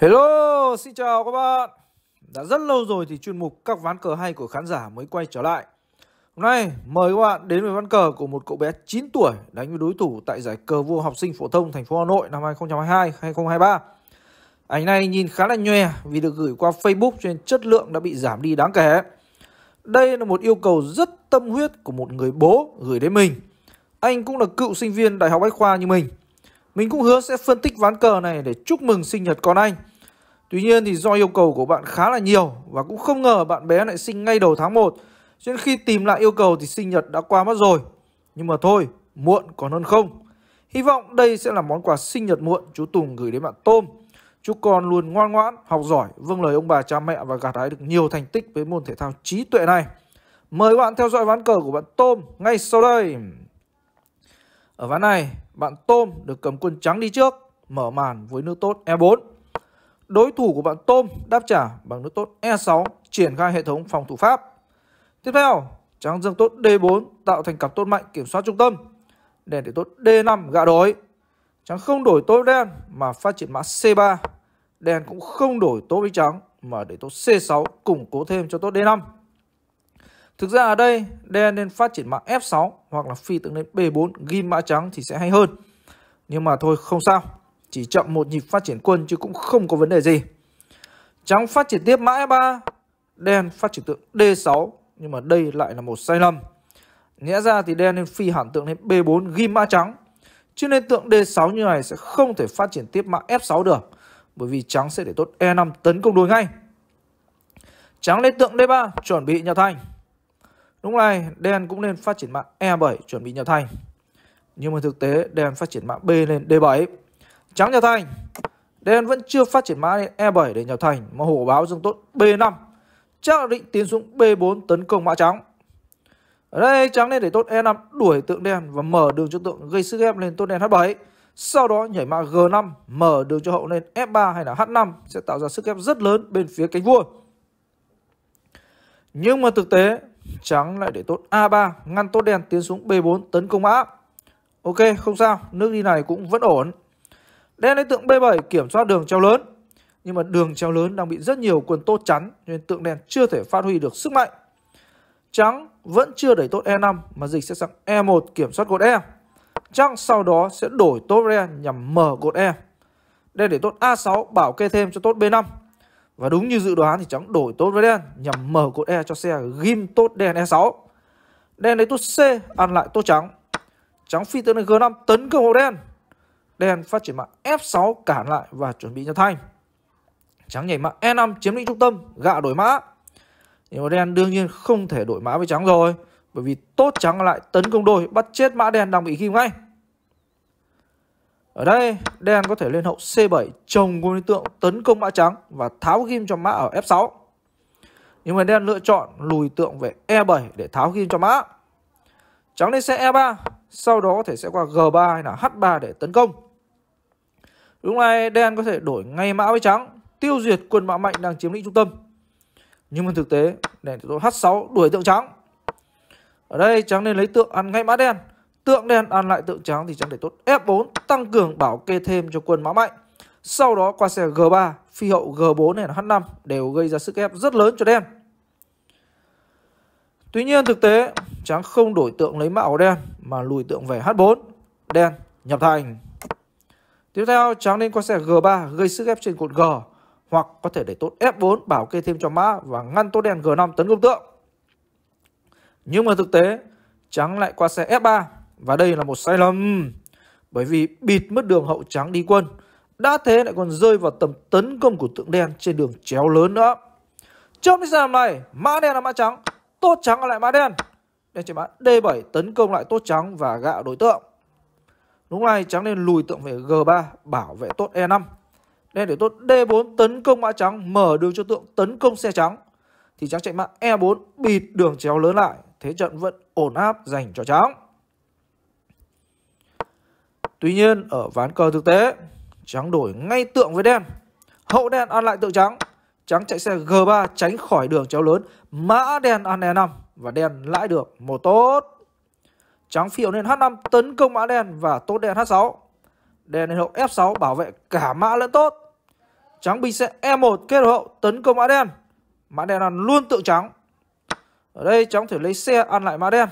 Hello, xin chào các bạn Đã rất lâu rồi thì chuyên mục các ván cờ hay của khán giả mới quay trở lại Hôm nay mời các bạn đến với ván cờ của một cậu bé 9 tuổi đánh với đối thủ tại giải cờ vua học sinh phổ thông thành phố Hà Nội năm 2022-2023 Ảnh này nhìn khá là nhòe vì được gửi qua Facebook cho nên chất lượng đã bị giảm đi đáng kể Đây là một yêu cầu rất tâm huyết của một người bố gửi đến mình Anh cũng là cựu sinh viên Đại học Bách Khoa như mình mình cũng hứa sẽ phân tích ván cờ này để chúc mừng sinh nhật con anh. Tuy nhiên thì do yêu cầu của bạn khá là nhiều và cũng không ngờ bạn bé lại sinh ngay đầu tháng 1. Cho nên khi tìm lại yêu cầu thì sinh nhật đã qua mất rồi. Nhưng mà thôi, muộn còn hơn không. Hy vọng đây sẽ là món quà sinh nhật muộn chú Tùng gửi đến bạn Tôm. Chúc con luôn ngoan ngoãn, học giỏi, vâng lời ông bà cha mẹ và gặt hái được nhiều thành tích với môn thể thao trí tuệ này. Mời bạn theo dõi ván cờ của bạn Tôm ngay sau đây. Ở ván này, bạn Tôm được cầm quân trắng đi trước, mở màn với nước tốt E4. Đối thủ của bạn Tôm đáp trả bằng nước tốt E6, triển khai hệ thống phòng thủ Pháp. Tiếp theo, trắng dương tốt D4 tạo thành cặp tốt mạnh kiểm soát trung tâm. Đèn để tốt D5 gạ đối. Trắng không đổi tốt đen mà phát triển mã C3. Đen cũng không đổi tốt với trắng mà để tốt C6 củng cố thêm cho tốt D5. Thực ra ở đây đen nên phát triển mạng F6 hoặc là phi tướng lên B4 ghim mã trắng thì sẽ hay hơn. Nhưng mà thôi không sao, chỉ chậm một nhịp phát triển quân chứ cũng không có vấn đề gì. Trắng phát triển tiếp mã F3, đen phát triển tượng D6 nhưng mà đây lại là một sai lầm. Nhẽ ra thì đen nên phi hẳn tượng lên B4 ghim mã trắng. Chứ nên tượng D6 như này sẽ không thể phát triển tiếp mã F6 được bởi vì trắng sẽ để tốt E5 tấn công đuổi ngay. Trắng lên tượng D3 chuẩn bị nhà Thanh. Lúc này đen cũng nên phát triển mạng E7 chuẩn bị nhà thành. Nhưng mà thực tế đen phát triển mạng B lên D7. Trắng nhà thành. Đen vẫn chưa phát triển mã E7 để nhà thành mà hổ báo dương tốt B5. Chắc định tiến xuống B4 tấn công mã trắng. Ở đây trắng nên để tốt E5 đuổi tượng đen và mở đường cho tượng gây sức ép lên tốt đen H7. Sau đó nhảy mã G5 mở đường cho hậu lên F3 hay là H5 sẽ tạo ra sức ép rất lớn bên phía cánh vua. Nhưng mà thực tế trắng lại để tốt A3 ngăn tốt đen tiến xuống B4 tấn công mã ok không sao nước đi này cũng vẫn ổn đen lấy tượng B7 kiểm soát đường treo lớn nhưng mà đường treo lớn đang bị rất nhiều quân tốt chắn nên tượng đen chưa thể phát huy được sức mạnh trắng vẫn chưa đẩy tốt E5 mà dịch sẽ sang E1 kiểm soát cột E trắng sau đó sẽ đổi tốt đen nhằm mở cột E đen để tốt A6 bảo kê thêm cho tốt B5 và đúng như dự đoán thì trắng đổi tốt với đen nhằm mở cột E cho xe ghim tốt đen E6. Đen lấy tốt C, ăn lại tốt trắng. Trắng phi tới G5 tấn công hộ đen. Đen phát triển mạng F6 cản lại và chuẩn bị cho thanh. Trắng nhảy mạng E5 chiếm lĩnh trung tâm, gạ đổi mã. Nhưng mà đen đương nhiên không thể đổi mã với trắng rồi. Bởi vì tốt trắng lại tấn công đôi, bắt chết mã đen đang bị ghim ngay. Ở đây, đen có thể lên hậu C7 trồng quân đối tượng tấn công mã trắng và tháo ghim cho mã ở F6. Nhưng mà đen lựa chọn lùi tượng về E7 để tháo ghim cho mã. Trắng lên xe E3, sau đó có thể sẽ qua G3 hay là H3 để tấn công. Lúc này đen có thể đổi ngay mã với trắng, tiêu diệt quân mã mạnh đang chiếm lĩnh trung tâm. Nhưng mà thực tế, đèn thủ H6 đuổi tượng trắng. Ở đây trắng nên lấy tượng ăn ngay mã đen Tượng đen ăn lại tượng trắng thì chẳng để tốt F4 tăng cường bảo kê thêm cho quân mã mạnh Sau đó qua xe G3 Phi hậu G4 hay là H5 Đều gây ra sức ép rất lớn cho đen Tuy nhiên thực tế Trắng không đổi tượng lấy mạo đen Mà lùi tượng về H4 Đen nhập thành Tiếp theo trắng nên qua xe G3 gây sức ép trên cột G hoặc có thể để tốt F4 bảo kê thêm cho mã và ngăn tốt đen G5 tấn công tượng. Nhưng mà thực tế, trắng lại qua xe F3 và đây là một sai lầm bởi vì bịt mất đường hậu trắng đi quân. Đã thế lại còn rơi vào tầm tấn công của tượng đen trên đường chéo lớn nữa. Trong cái sàn này, mã đen là mã trắng, tốt trắng là lại mã đen. Đen trên mã D7 tấn công lại tốt trắng và gạ đối tượng. Lúc này trắng nên lùi tượng về G3 bảo vệ tốt E5. Đen để tốt D4 tấn công mã trắng mở đường cho tượng tấn công xe trắng. Thì trắng chạy mã E4 bịt đường chéo lớn lại. Thế trận vẫn ổn áp dành cho trắng. Tuy nhiên ở ván cờ thực tế, trắng đổi ngay tượng với đen. Hậu đen ăn lại tượng trắng. Trắng chạy xe G3 tránh khỏi đường chéo lớn, mã đen ăn E5 và đen lãi được một tốt. Trắng phiểu lên H5 tấn công mã đen và tốt đen H6. Đen lên hậu F6 bảo vệ cả mã lẫn tốt. Trắng binh xe E1 kết hậu tấn công mã đen. Mã đen ăn luôn tượng trắng. Ở đây trắng thể lấy xe ăn lại mã đen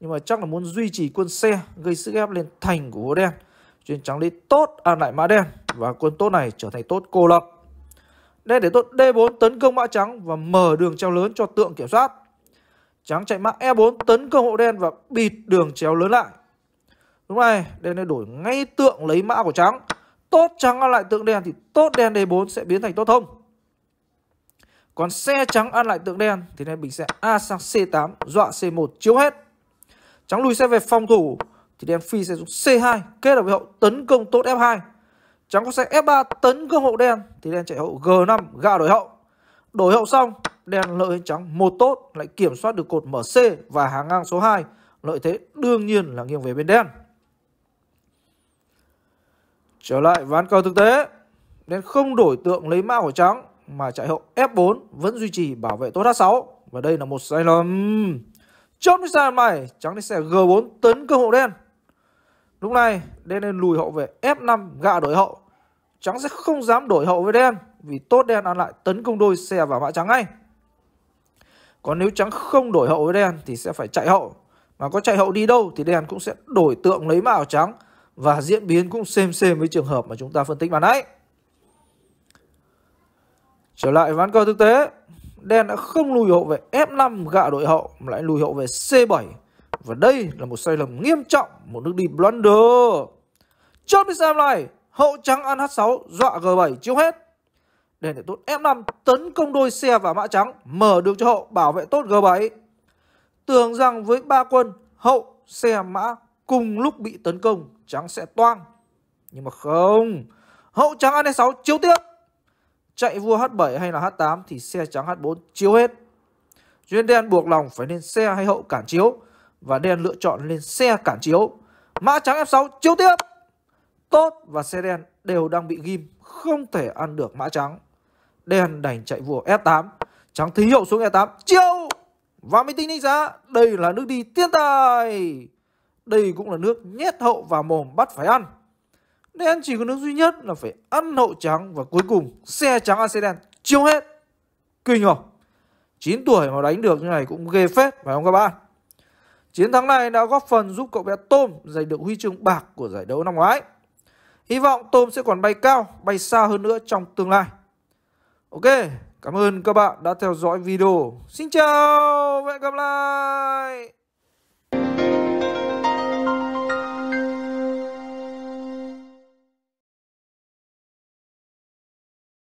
nhưng mà chắc là muốn duy trì quân xe gây sức ép lên thành của hố đen chuyên trắng lý tốt ăn lại mã đen và quân tốt này trở thành tốt cô lập đen để tốt D4 tấn công mã trắng và mở đường treo lớn cho tượng kiểm soát trắng chạy mã E4 tấn công hộ đen và bịt đường treo lớn lại lúc này đen đã đổi ngay tượng lấy mã của trắng tốt trắng ăn lại tượng đen thì tốt đen D4 sẽ biến thành tốt thông còn xe trắng ăn lại tượng đen thì nên bình sẽ A sang C8 dọa C1 chiếu hết Trắng lùi xe về phòng thủ thì đen phi sẽ dùng C2 kết hợp với hậu tấn công tốt F2. Trắng có xe F3 tấn công hậu đen thì đen chạy hậu G5 gạ đổi hậu. Đổi hậu xong, đen lợi trắng một tốt lại kiểm soát được cột mở C và hàng ngang số 2. Lợi thế đương nhiên là nghiêng về bên đen. Trở lại ván cờ thực tế, đen không đổi tượng lấy mã của trắng mà chạy hậu F4 vẫn duy trì bảo vệ tốt H6 và đây là một sai lầm chốt đi sang mày trắng đi xe G4 tấn công hậu đen lúc này đen nên lùi hậu về F5 gạ đổi hậu trắng sẽ không dám đổi hậu với đen vì tốt đen ăn lại tấn công đôi xe và mã trắng ngay còn nếu trắng không đổi hậu với đen thì sẽ phải chạy hậu mà có chạy hậu đi đâu thì đen cũng sẽ đổi tượng lấy mã ảo trắng và diễn biến cũng xem xem với trường hợp mà chúng ta phân tích bàn nãy trở lại ván cờ thực tế Đen đã không lùi hậu về F5 gạ đội hậu mà lại lùi hậu về C7. Và đây là một sai lầm nghiêm trọng, một nước đi blunder. Chốt đi xem này, hậu trắng ăn H6 dọa G7 chiếu hết. Đen lại tốt F5 tấn công đôi xe và mã trắng, mở đường cho hậu bảo vệ tốt G7. Tưởng rằng với ba quân, hậu, xe, mã cùng lúc bị tấn công, trắng sẽ toang. Nhưng mà không, hậu trắng ăn E6 chiếu tiếp chạy vua H7 hay là H8 thì xe trắng H4 chiếu hết. Duyên đen buộc lòng phải lên xe hay hậu cản chiếu và đen lựa chọn lên xe cản chiếu. Mã trắng F6 chiếu tiếp. Tốt và xe đen đều đang bị ghim, không thể ăn được mã trắng. Đen đành chạy vua F8, trắng thí hiệu xuống E8, chiếu Và mới tính đánh giá, đây là nước đi tiên tài. Đây cũng là nước nhét hậu và mồm bắt phải ăn. Nên chỉ có nước duy nhất là phải ăn hậu trắng và cuối cùng xe trắng ăn xe đen chiêu hết. Kinh không? 9 tuổi mà đánh được như này cũng ghê phết phải không các bạn? Chiến thắng này đã góp phần giúp cậu bé Tôm giành được huy chương bạc của giải đấu năm ngoái. Hy vọng Tôm sẽ còn bay cao, bay xa hơn nữa trong tương lai. Ok, cảm ơn các bạn đã theo dõi video. Xin chào và hẹn gặp lại!